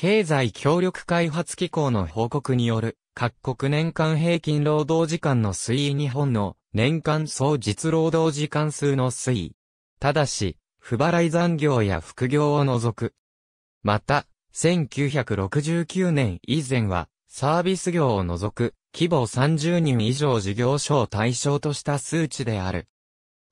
経済協力開発機構の報告による、各国年間平均労働時間の推移日本の年間総実労働時間数の推移。ただし、不払い残業や副業を除く。また、1969年以前は、サービス業を除く、規模30人以上事業所を対象とした数値である。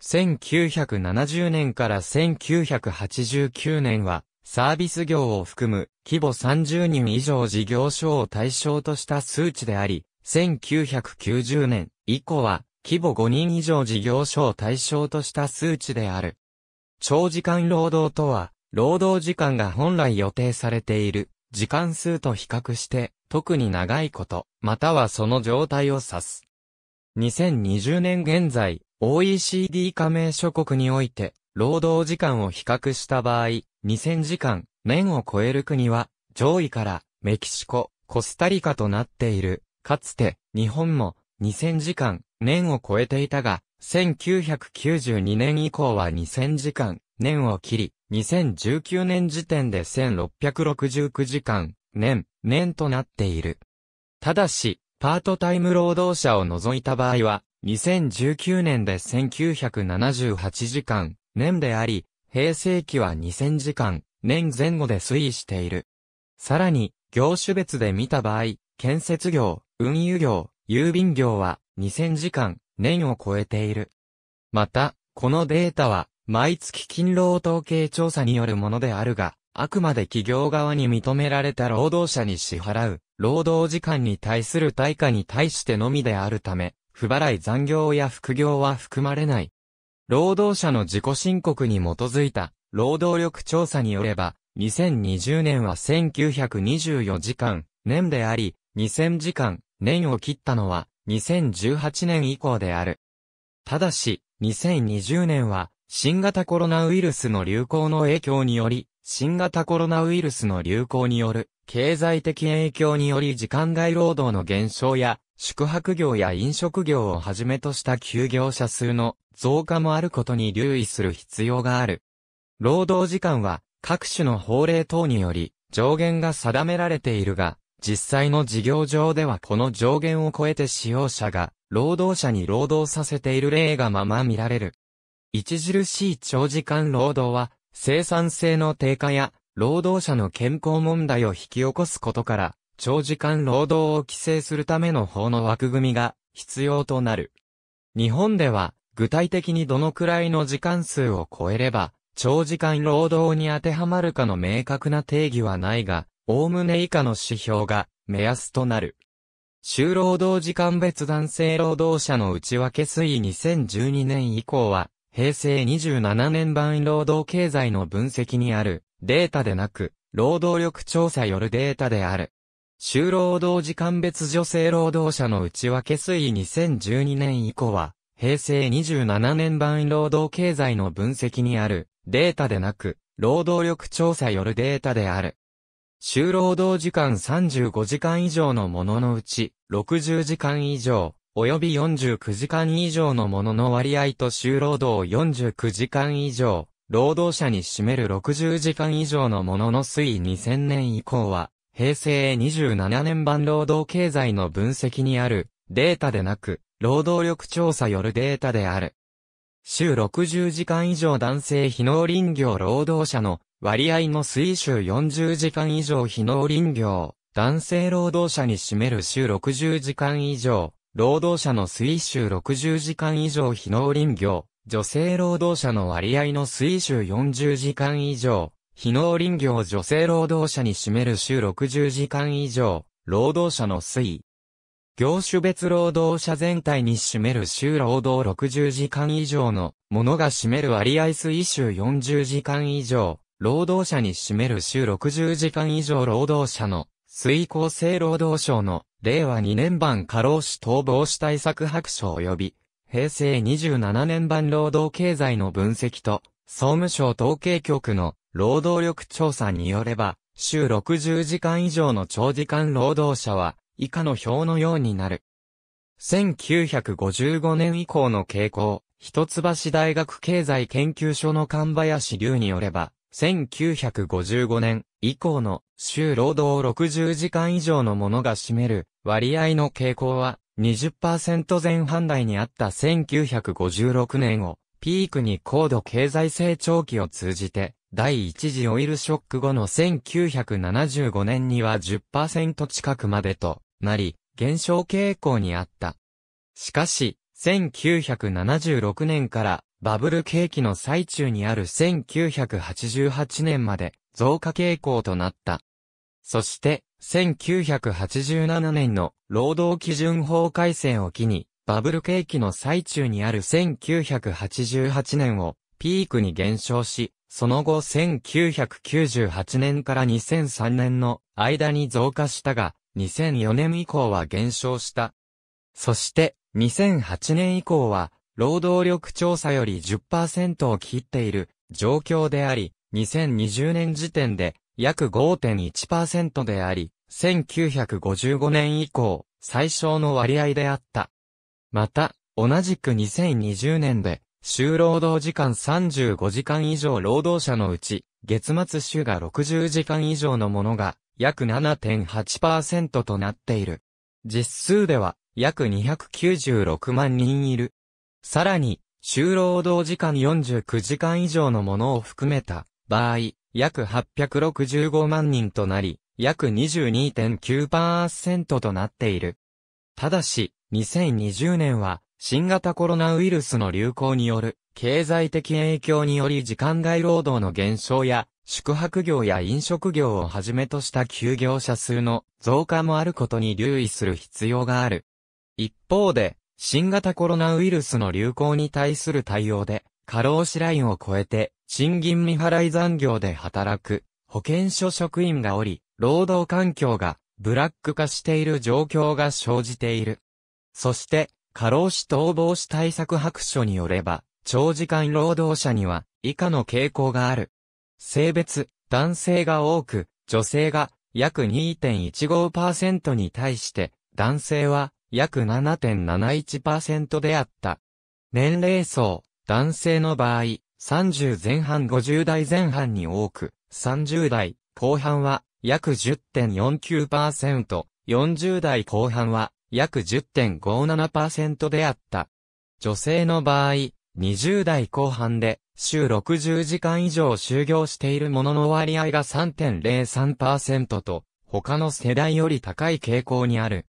1970年から1989年は、サービス業を含む規模30人以上事業所を対象とした数値であり、1990年以降は規模5人以上事業所を対象とした数値である。長時間労働とは、労働時間が本来予定されている時間数と比較して、特に長いこと、またはその状態を指す。2020年現在、OECD 加盟諸国において、労働時間を比較した場合、2000時間、年を超える国は、上位からメキシコ、コスタリカとなっている。かつて、日本も2000時間、年を超えていたが、1992年以降は2000時間、年を切り、2019年時点で1669時間、年、年となっている。ただし、パートタイム労働者を除いた場合は、2019年で1978時間、年であり、平成期は2000時間、年前後で推移している。さらに、業種別で見た場合、建設業、運輸業、郵便業は2000時間、年を超えている。また、このデータは、毎月勤労統計調査によるものであるが、あくまで企業側に認められた労働者に支払う、労働時間に対する対価に対してのみであるため、不払い残業や副業は含まれない。労働者の自己申告に基づいた労働力調査によれば、2020年は1924時間年であり、2000時間年を切ったのは2018年以降である。ただし、2020年は新型コロナウイルスの流行の影響により、新型コロナウイルスの流行による経済的影響により時間外労働の減少や宿泊業や飲食業をはじめとした休業者数の増加もあることに留意する必要がある。労働時間は各種の法令等により上限が定められているが、実際の事業上ではこの上限を超えて使用者が労働者に労働させている例がまま見られる。著しい長時間労働は生産性の低下や労働者の健康問題を引き起こすことから長時間労働を規制するための法の枠組みが必要となる。日本では、具体的にどのくらいの時間数を超えれば、長時間労働に当てはまるかの明確な定義はないが、おおむね以下の指標が目安となる。就労働時間別男性労働者の内訳推移2012年以降は、平成27年版労働経済の分析にあるデータでなく、労働力調査よるデータである。就労働時間別女性労働者の内訳推移2012年以降は、平成27年版労働経済の分析にある、データでなく、労働力調査よるデータである。就労働時間35時間以上のもののうち、60時間以上、及び49時間以上のものの割合と就労働49時間以上、労働者に占める60時間以上のものの推移2000年以降は、平成27年版労働経済の分析にある、データでなく、労働力調査よるデータである。週60時間以上男性非農林業労働者の割合の推週40時間以上非農林業、男性労働者に占める週60時間以上、労働者の推週60時間以上非農林業、女性労働者の割合の推週40時間以上、非農林業女性労働者に占める週60時間以上、労働者の推移。業種別労働者全体に占める週労働60時間以上のものが占める割合推移週40時間以上、労働者に占める週60時間以上労働者の推移厚生労働省の令和2年版過労死等防止対策白書及び平成27年版労働経済の分析と総務省統計局の労働力調査によれば、週60時間以上の長時間労働者は、以下の表のようになる。1955年以降の傾向、一橋大学経済研究所の神林流によれば、1955年以降の週労働60時間以上のものが占める割合の傾向は20%前半台にあった1956年をピークに高度経済成長期を通じて第一次オイルショック後の1975年には10%近くまでとなり、減少傾向にあった。しかし、1976年からバブル景気の最中にある1988年まで増加傾向となった。そして、1987年の労働基準法改正を機に、バブル景気の最中にある1988年をピークに減少し、その後1998年から2003年の間に増加したが、2004年以降は減少した。そして、2008年以降は、労働力調査より10%を切っている状況であり、2020年時点で約5.1%であり、1955年以降、最小の割合であった。また、同じく2020年で、週労働時間35時間以上労働者のうち、月末週が60時間以上のものが、約7.8%となっている。実数では、約296万人いる。さらに、就労働時間49時間以上のものを含めた場合、約865万人となり、約22.9%となっている。ただし、2020年は新型コロナウイルスの流行による経済的影響により時間外労働の減少や宿泊業や飲食業をはじめとした休業者数の増加もあることに留意する必要がある。一方で、新型コロナウイルスの流行に対する対応で、過労死ラインを超えて、賃金未払い残業で働く、保健所職員がおり、労働環境がブラック化している状況が生じている。そして、過労死逃亡死対策白書によれば、長時間労働者には以下の傾向がある。性別、男性が多く、女性が約2.15%に対して、男性は約7.71%であった。年齢層、男性の場合、30前半50代前半に多く、30代後半は約10.49%、40代後半は約10.57%であった。女性の場合、20代後半で、週60時間以上就業しているものの割合が3.03%と、他の世代より高い傾向にある。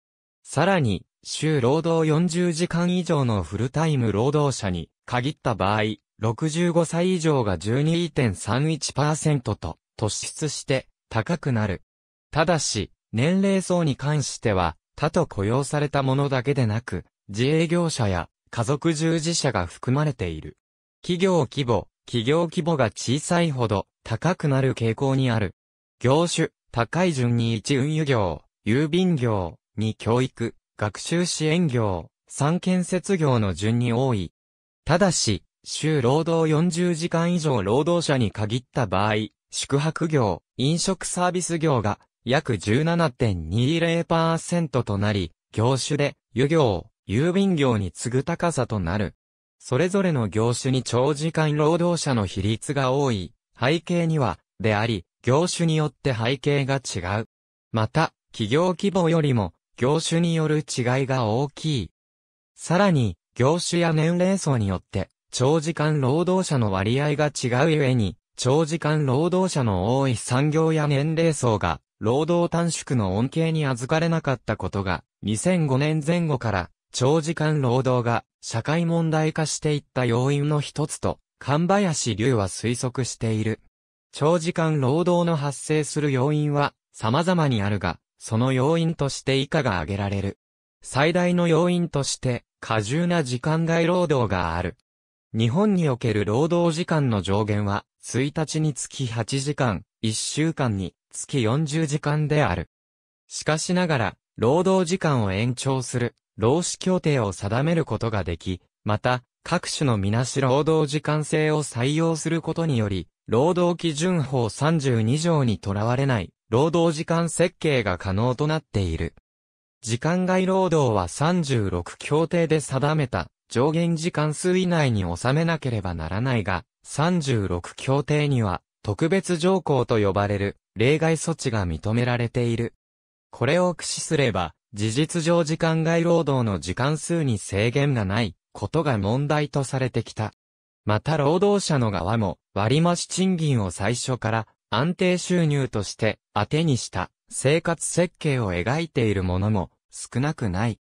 さらに、週労働40時間以上のフルタイム労働者に限った場合、65歳以上が12.31%と突出して高くなる。ただし、年齢層に関しては、他と雇用されたものだけでなく、自営業者や家族従事者が含まれている。企業規模、企業規模が小さいほど高くなる傾向にある。業種、高い順に1運輸業、郵便業、2教育、学習支援業、3建設業の順に多い。ただし、週労働40時間以上労働者に限った場合、宿泊業、飲食サービス業が約17.20%となり、業種で、湯業、郵便業に次ぐ高さとなる。それぞれの業種に長時間労働者の比率が多い、背景には、であり、業種によって背景が違う。また、企業規模よりも、業種による違いが大きい。さらに、業種や年齢層によって、長時間労働者の割合が違うゆえに、長時間労働者の多い産業や年齢層が労働短縮の恩恵に預かれなかったことが、2005年前後から、長時間労働が社会問題化していった要因の一つと、神林龍は推測している。長時間労働の発生する要因は様々にあるが、その要因として以下が挙げられる。最大の要因として、過重な時間外労働がある。日本における労働時間の上限は、1日につき8時間、1週間に月40時間である。しかしながら、労働時間を延長する、労使協定を定めることができ、また、各種のみなし労働時間制を採用することにより、労働基準法32条にとらわれない、労働時間設計が可能となっている。時間外労働は36協定で定めた、上限時間数以内に収めなければならないが、36協定には、特別条項と呼ばれる、例外措置が認められている。これを駆使すれば、事実上時間外労働の時間数に制限がないことが問題とされてきた。また労働者の側も割増賃金を最初から安定収入として当てにした生活設計を描いているものも少なくない。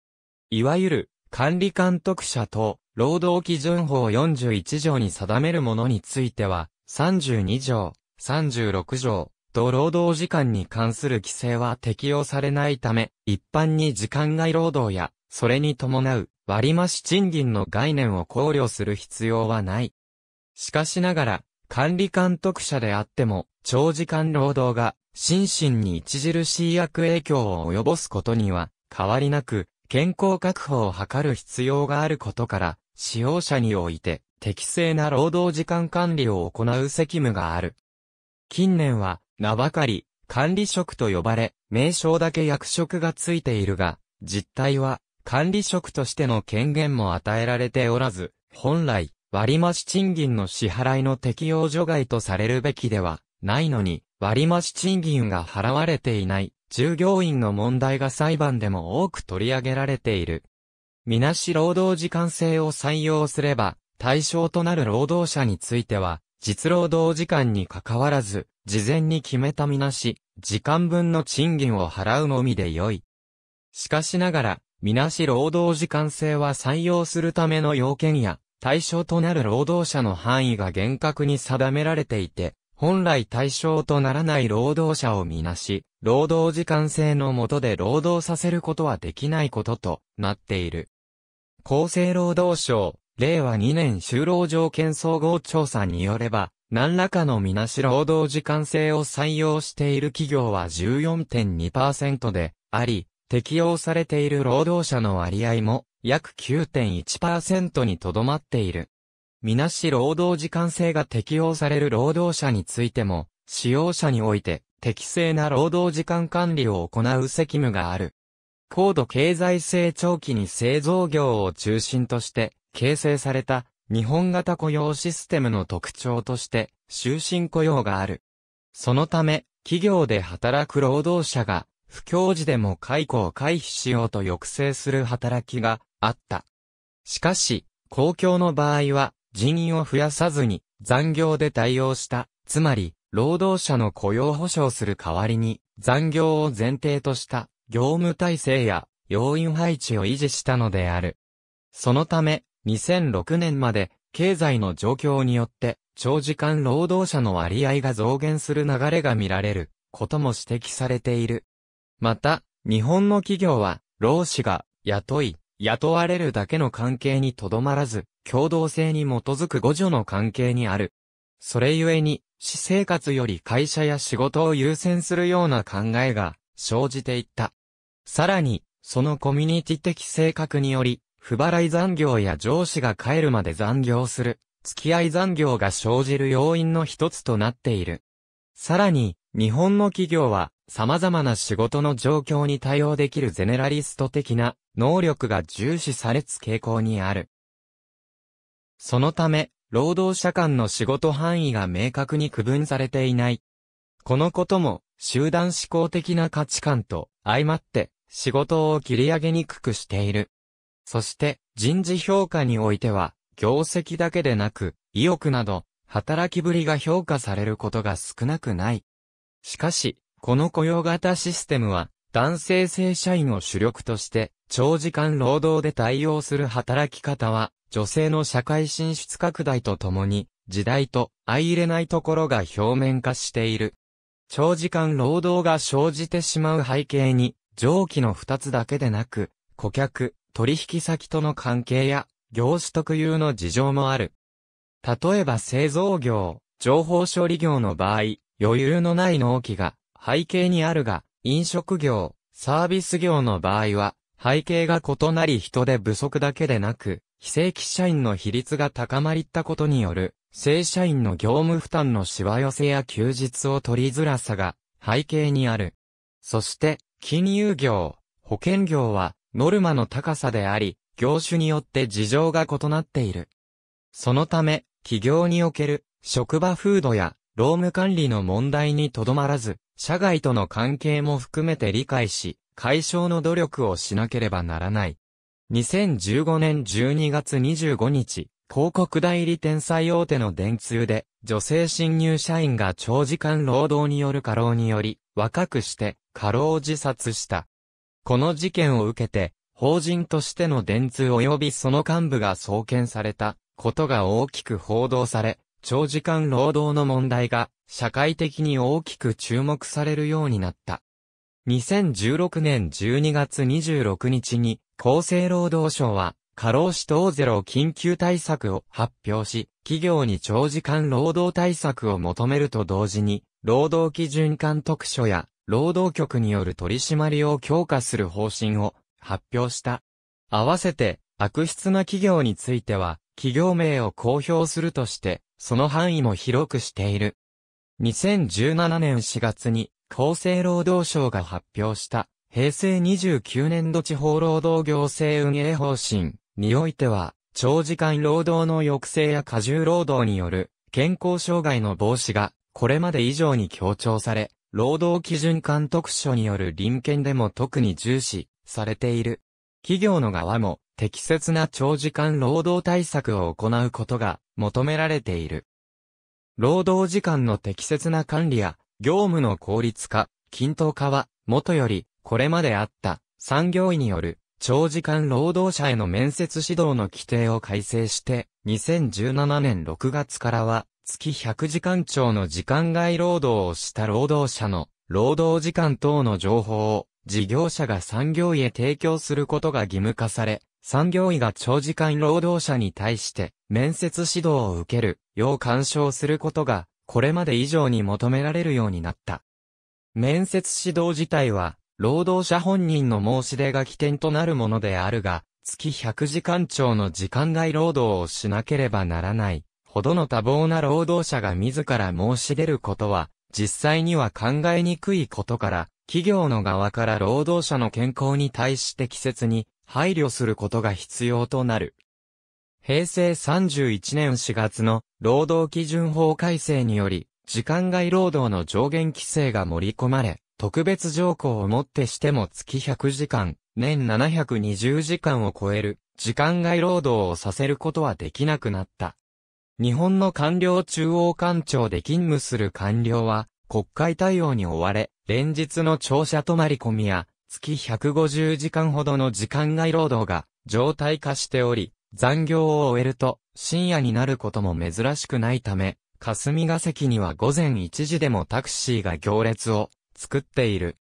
いわゆる管理監督者等労働基準法41条に定めるものについては32条、36条、と労働時間に関する規制は適用されないため、一般に時間外労働や、それに伴う割増賃金の概念を考慮する必要はない。しかしながら、管理監督者であっても、長時間労働が、心身に著しい悪影響を及ぼすことには、変わりなく、健康確保を図る必要があることから、使用者において、適正な労働時間管理を行う責務がある。近年は、名ばかり、管理職と呼ばれ、名称だけ役職がついているが、実態は、管理職としての権限も与えられておらず、本来、割増賃金の支払いの適用除外とされるべきでは、ないのに、割増賃金が払われていない、従業員の問題が裁判でも多く取り上げられている。みなし労働時間制を採用すれば、対象となる労働者については、実労働時間に関わらず、事前に決めたみなし、時間分の賃金を払うのみでよい。しかしながら、みなし労働時間制は採用するための要件や、対象となる労働者の範囲が厳格に定められていて、本来対象とならない労働者をみなし、労働時間制の下で労働させることはできないこととなっている。厚生労働省、令和2年就労条件総合調査によれば、何らかのみなし労働時間制を採用している企業は14.2%であり、適用されている労働者の割合も約9.1%にとどまっている。みなし労働時間制が適用される労働者についても、使用者において適正な労働時間管理を行う責務がある。高度経済成長期に製造業を中心として、形成された日本型雇用システムの特徴として終身雇用がある。そのため、企業で働く労働者が不況時でも解雇を回避しようと抑制する働きがあった。しかし、公共の場合は人員を増やさずに残業で対応した、つまり労働者の雇用保障する代わりに残業を前提とした業務体制や要員配置を維持したのである。そのため、2006年まで、経済の状況によって、長時間労働者の割合が増減する流れが見られる、ことも指摘されている。また、日本の企業は、労使が、雇い、雇われるだけの関係にとどまらず、共同性に基づく互助の関係にある。それゆえに、私生活より会社や仕事を優先するような考えが生じていった。さらに、そのコミュニティ的性格により、不払い残業や上司が帰るまで残業する、付き合い残業が生じる要因の一つとなっている。さらに、日本の企業は、様々な仕事の状況に対応できるゼネラリスト的な能力が重視されつ傾向にある。そのため、労働者間の仕事範囲が明確に区分されていない。このことも、集団思考的な価値観と相まって、仕事を切り上げにくくしている。そして人事評価においては、業績だけでなく、意欲など、働きぶりが評価されることが少なくない。しかし、この雇用型システムは、男性正社員を主力として、長時間労働で対応する働き方は、女性の社会進出拡大とともに、時代と相入れないところが表面化している。長時間労働が生じてしまう背景に、上記の二つだけでなく、顧客、取引先との関係や、業種特有の事情もある。例えば製造業、情報処理業の場合、余裕のない納期が背景にあるが、飲食業、サービス業の場合は、背景が異なり人手不足だけでなく、非正規社員の比率が高まりったことによる、正社員の業務負担のしわ寄せや休日を取りづらさが背景にある。そして、金融業、保険業は、ノルマの高さであり、業種によって事情が異なっている。そのため、企業における職場風土や労務管理の問題にとどまらず、社外との関係も含めて理解し、解消の努力をしなければならない。2015年12月25日、広告代理店最大手の電通で、女性新入社員が長時間労働による過労により、若くして、過労自殺した。この事件を受けて、法人としての電通及びその幹部が送検されたことが大きく報道され、長時間労働の問題が社会的に大きく注目されるようになった。2016年12月26日に厚生労働省は過労死等ゼロ緊急対策を発表し、企業に長時間労働対策を求めると同時に、労働基準監督署や労働局による取り締まりを強化する方針を発表した。合わせて、悪質な企業については、企業名を公表するとして、その範囲も広くしている。2017年4月に、厚生労働省が発表した、平成29年度地方労働行政運営方針においては、長時間労働の抑制や過重労働による健康障害の防止が、これまで以上に強調され、労働基準監督署による臨検でも特に重視されている。企業の側も適切な長時間労働対策を行うことが求められている。労働時間の適切な管理や業務の効率化、均等化は、もとより、これまであった産業医による長時間労働者への面接指導の規定を改正して、2017年6月からは、月100時間超の時間外労働をした労働者の労働時間等の情報を事業者が産業医へ提供することが義務化され、産業医が長時間労働者に対して面接指導を受けるよう干渉することがこれまで以上に求められるようになった。面接指導自体は労働者本人の申し出が起点となるものであるが、月100時間超の時間外労働をしなければならないほどの多忙な労働者が自ら申し出ることは、実際には考えにくいことから、企業の側から労働者の健康に対して適切に配慮することが必要となる。平成31年4月の労働基準法改正により、時間外労働の上限規制が盛り込まれ、特別条項をもってしても月100時間、年720時間を超える、時間外労働をさせることはできなくなった。日本の官僚中央官庁で勤務する官僚は、国会対応に追われ、連日の庁舎泊まり込みや、月150時間ほどの時間外労働が常態化しており、残業を終えると深夜になることも珍しくないため、霞が関には午前1時でもタクシーが行列を作っている。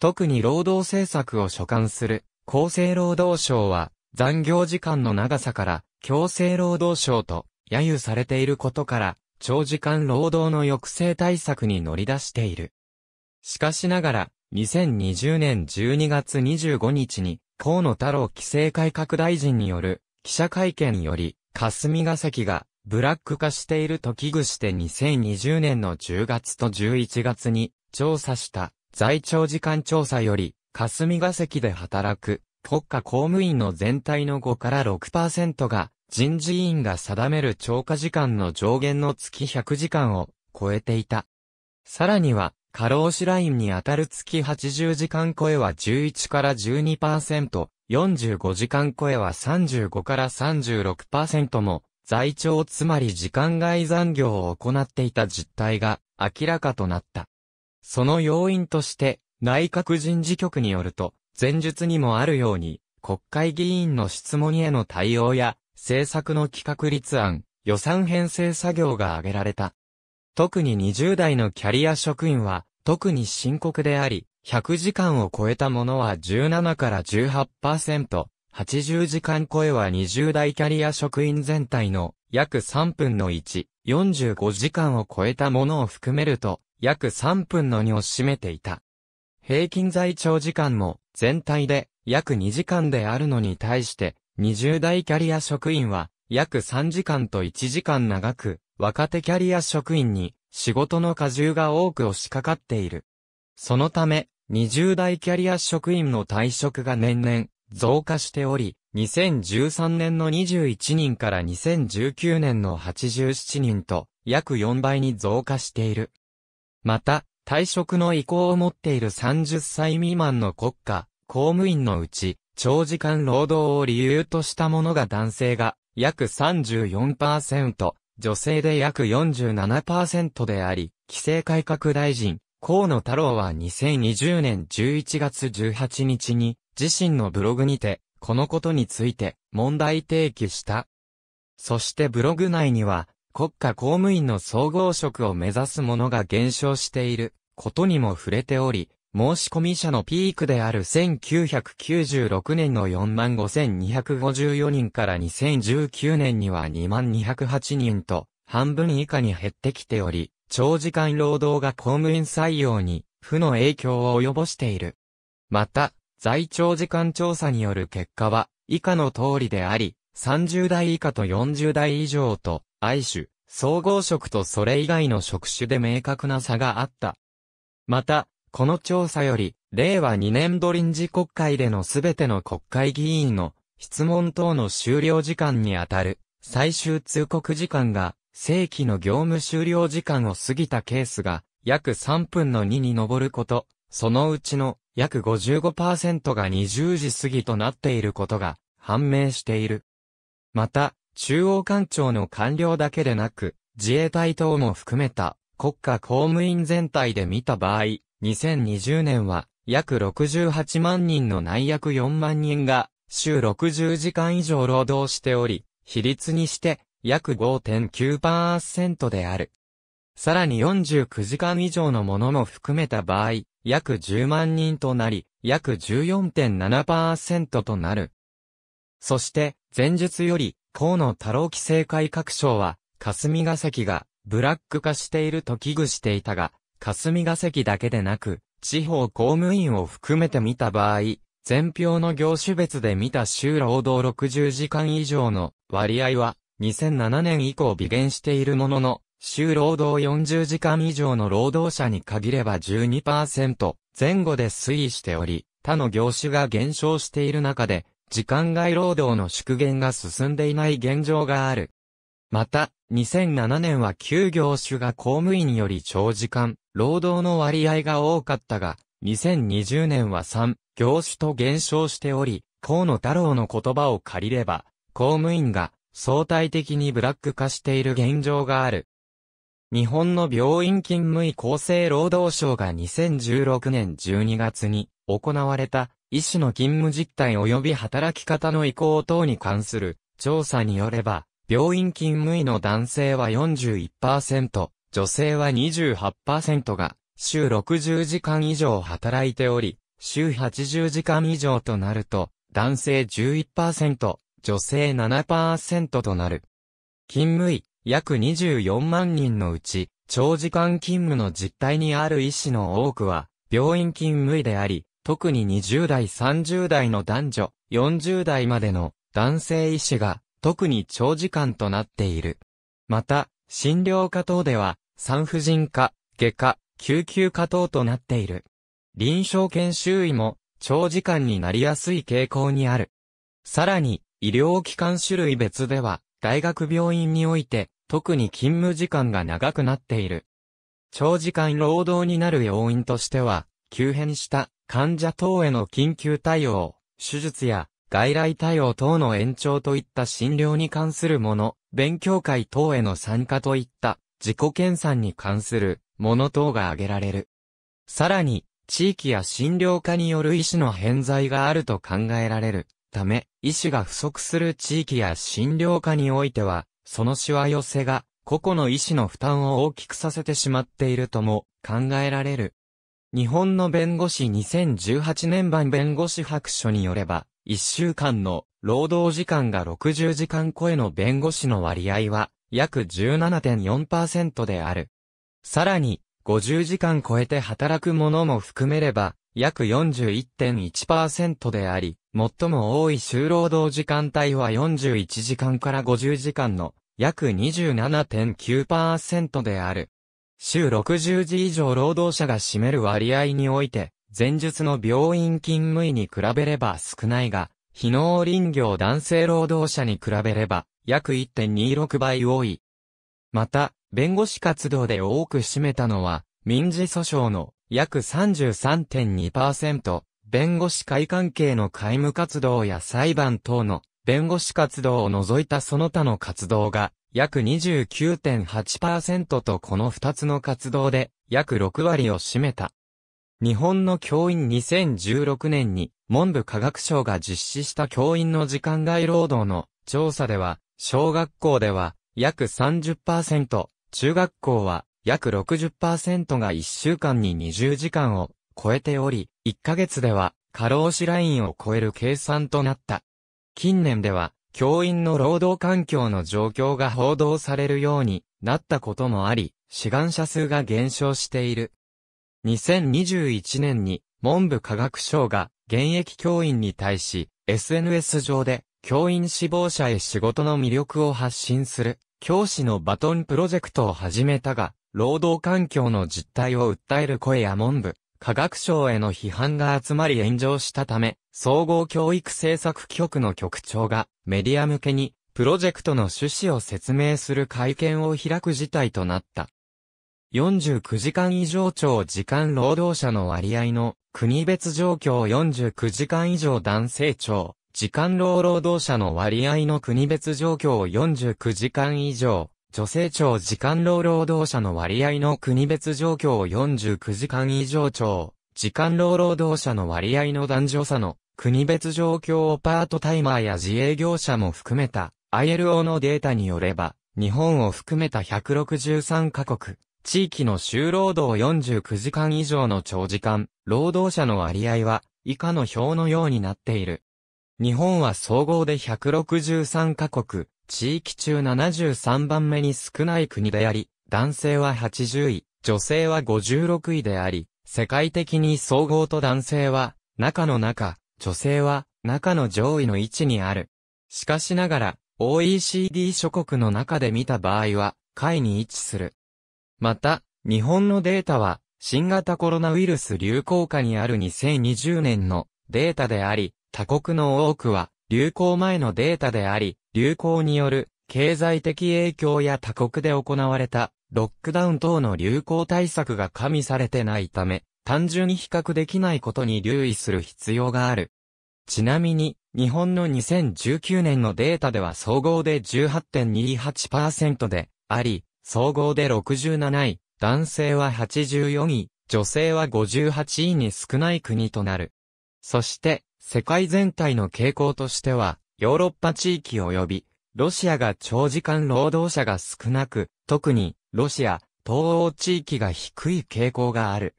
特に労働政策を所管する厚生労働省は残業時間の長さから強制労働省と揶揄されていることから、長時間労働の抑制対策に乗り出している。しかしながら、2020年12月25日に、河野太郎規制改革大臣による記者会見より、霞が関がブラック化していると危惧して2020年の10月と11月に調査した在庁時間調査より、霞が関で働く国家公務員の全体の5から6%が人事院が定める超過時間の上限の月100時間を超えていた。さらには、過労死ラインに当たる月80時間超えは11から12%、45時間超えは35から36%も、在庁つまり時間外残業を行っていた実態が明らかとなった。その要因として、内閣人事局によると、前述にもあるように、国会議員の質問への対応や、政策の企画立案、予算編成作業が挙げられた。特に20代のキャリア職員は、特に深刻であり、100時間を超えたものは17から18%、80時間超えは20代キャリア職員全体の約3分の1、45時間を超えたものを含めると、約3分の2を占めていた。平均在庁時間も全体で約2時間であるのに対して、20代キャリア職員は、約3時間と1時間長く、若手キャリア職員に、仕事の荷重が多く押しかかっている。そのため、20代キャリア職員の退職が年々、増加しており、2013年の21人から2019年の87人と、約4倍に増加している。また、退職の意向を持っている30歳未満の国家、公務員のうち、長時間労働を理由としたものが男性が約34%、女性で約47%であり、規制改革大臣、河野太郎は2020年11月18日に、自身のブログにて、このことについて問題提起した。そしてブログ内には、国家公務員の総合職を目指す者が減少していることにも触れており、申し込み者のピークである1996年の45,254人から2019年には2208人と半分以下に減ってきており、長時間労働が公務員採用に負の影響を及ぼしている。また、在庁時間調査による結果は以下の通りであり、30代以下と40代以上と、愛種、総合職とそれ以外の職種で明確な差があった。また、この調査より、令和2年度臨時国会でのすべての国会議員の質問等の終了時間にあたる最終通告時間が正規の業務終了時間を過ぎたケースが約3分の2に上ること、そのうちの約55%が20時過ぎとなっていることが判明している。また、中央官庁の官僚だけでなく、自衛隊等も含めた国家公務員全体で見た場合、2020年は約68万人の内約4万人が週60時間以上労働しており、比率にして約5.9%である。さらに49時間以上のものも含めた場合、約10万人となり、約14.7%となる。そして、前述より、河野太郎規制改革省は、霞が関がブラック化していると危惧していたが、霞が関だけでなく、地方公務員を含めて見た場合、全票の業種別で見た週労働60時間以上の割合は、2007年以降微減しているものの、週労働40時間以上の労働者に限れば12%前後で推移しており、他の業種が減少している中で、時間外労働の縮減が進んでいない現状がある。また、2007年は旧業種が公務員より長時間、労働の割合が多かったが、2020年は3、業種と減少しており、河野太郎の言葉を借りれば、公務員が相対的にブラック化している現状がある。日本の病院勤務医厚生労働省が2016年12月に行われた医師の勤務実態及び働き方の移行等に関する調査によれば、病院勤務医の男性は41%、女性は28%が、週60時間以上働いており、週80時間以上となると、男性11%、女性7%となる。勤務医、約24万人のうち、長時間勤務の実態にある医師の多くは、病院勤務医であり、特に20代30代の男女、40代までの男性医師が、特に長時間となっている。また、診療科等では、産婦人科、外科、救急科等となっている。臨床研修医も長時間になりやすい傾向にある。さらに、医療機関種類別では、大学病院において、特に勤務時間が長くなっている。長時間労働になる要因としては、急変した患者等への緊急対応、手術や外来対応等の延長といった診療に関するもの、勉強会等への参加といった自己研鑽に関するもの等が挙げられる。さらに、地域や診療科による医師の偏在があると考えられるため、医師が不足する地域や診療科においては、そのしわ寄せが個々の医師の負担を大きくさせてしまっているとも考えられる。日本の弁護士2018年版弁護士白書によれば、1週間の労働時間が60時間超えの弁護士の割合は約17.4%である。さらに、50時間超えて働く者も含めれば、約41.1%であり、最も多い就労働時間帯は41時間から50時間の約27.9%である。週60時以上労働者が占める割合において、前述の病院勤務医に比べれば少ないが、非農林業男性労働者に比べれば約1.26倍多い。また、弁護士活動で多く占めたのは、民事訴訟の約33.2%、弁護士会関係の会務活動や裁判等の弁護士活動を除いたその他の活動が約29.8%とこの2つの活動で約6割を占めた。日本の教員2016年に文部科学省が実施した教員の時間外労働の調査では、小学校では約30%、中学校は約60%が1週間に20時間を超えており、1ヶ月では過労死ラインを超える計算となった。近年では、教員の労働環境の状況が報道されるようになったこともあり、志願者数が減少している。2021年に文部科学省が現役教員に対し SNS 上で教員志望者へ仕事の魅力を発信する、教師のバトンプロジェクトを始めたが、労働環境の実態を訴える声や文部、科学省への批判が集まり炎上したため、総合教育政策局の局長がメディア向けにプロジェクトの趣旨を説明する会見を開く事態となった。49時間以上長時間労働者の割合の国別状況49時間以上男性長、時間労労働者の割合の国別状況を49時間以上、女性庁時間労労働者の割合の国別状況を49時間以上庁、時間労労働者の割合の男女差の国別状況をパートタイマーや自営業者も含めた ILO のデータによれば、日本を含めた163カ国、地域の就労働49時間以上の長時間、労働者の割合は以下の表のようになっている。日本は総合で163カ国、地域中73番目に少ない国であり、男性は80位、女性は56位であり、世界的に総合と男性は、中の中、女性は、中の上位の位置にある。しかしながら、OECD 諸国の中で見た場合は、下位に位置する。また、日本のデータは、新型コロナウイルス流行下にある2020年のデータであり、他国の多くは流行前のデータであり、流行による経済的影響や他国で行われたロックダウン等の流行対策が加味されてないため、単純に比較できないことに留意する必要がある。ちなみに、日本の2019年のデータでは総合で18.28%であり、総合で67位、男性は84位、女性は58位に少ない国となる。そして、世界全体の傾向としては、ヨーロッパ地域及び、ロシアが長時間労働者が少なく、特に、ロシア、東欧地域が低い傾向がある。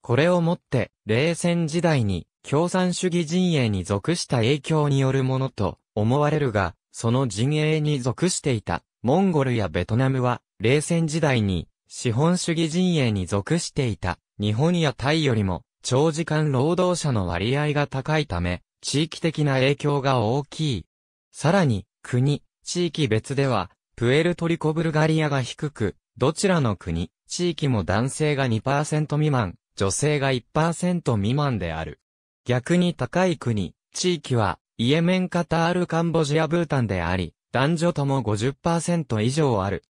これをもって、冷戦時代に、共産主義陣営に属した影響によるものと思われるが、その陣営に属していた、モンゴルやベトナムは、冷戦時代に、資本主義陣営に属していた、日本やタイよりも、長時間労働者の割合が高いため、地域的な影響が大きい。さらに、国、地域別では、プエルトリコブルガリアが低く、どちらの国、地域も男性が2%未満、女性が1%未満である。逆に高い国、地域は、イエメンカタールカンボジアブータンであり、男女とも50%以上ある。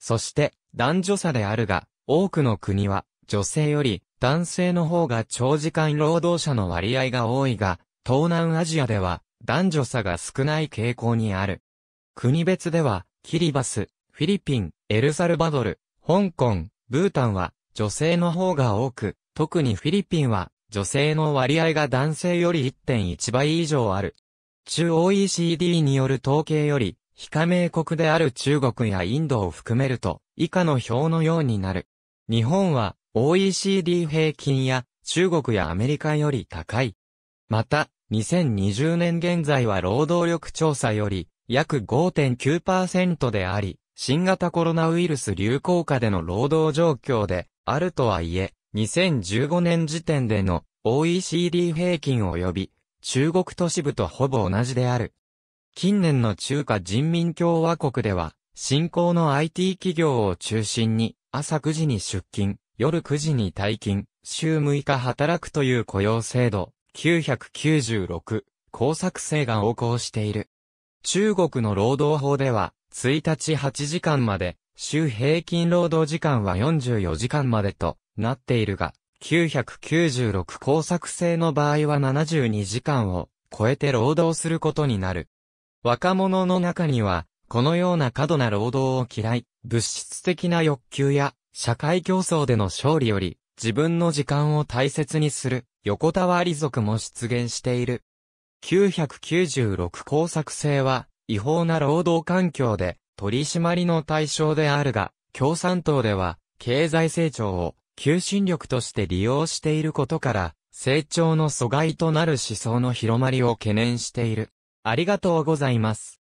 そして、男女差であるが、多くの国は、女性より、男性の方が長時間労働者の割合が多いが、東南アジアでは男女差が少ない傾向にある。国別では、キリバス、フィリピン、エルサルバドル、香港、ブータンは女性の方が多く、特にフィリピンは女性の割合が男性より1.1倍以上ある。中 OECD による統計より、非加盟国である中国やインドを含めると、以下の表のようになる。日本は OECD 平均や中国やアメリカより高い。また、2020年現在は労働力調査より約5.9%であり、新型コロナウイルス流行下での労働状況であるとはいえ、2015年時点での OECD 平均及び中国都市部とほぼ同じである。近年の中華人民共和国では、新興の IT 企業を中心に朝9時に出勤、夜9時に退勤、週6日働くという雇用制度、996、工作制が横行している。中国の労働法では、1日8時間まで、週平均労働時間は44時間までとなっているが、996工作制の場合は72時間を超えて労働することになる。若者の中には、このような過度な労働を嫌い、物質的な欲求や社会競争での勝利より、自分の時間を大切にする、横たわり族も出現している。996工作制は、違法な労働環境で、取り締まりの対象であるが、共産党では、経済成長を、求心力として利用していることから、成長の阻害となる思想の広まりを懸念している。ありがとうございます。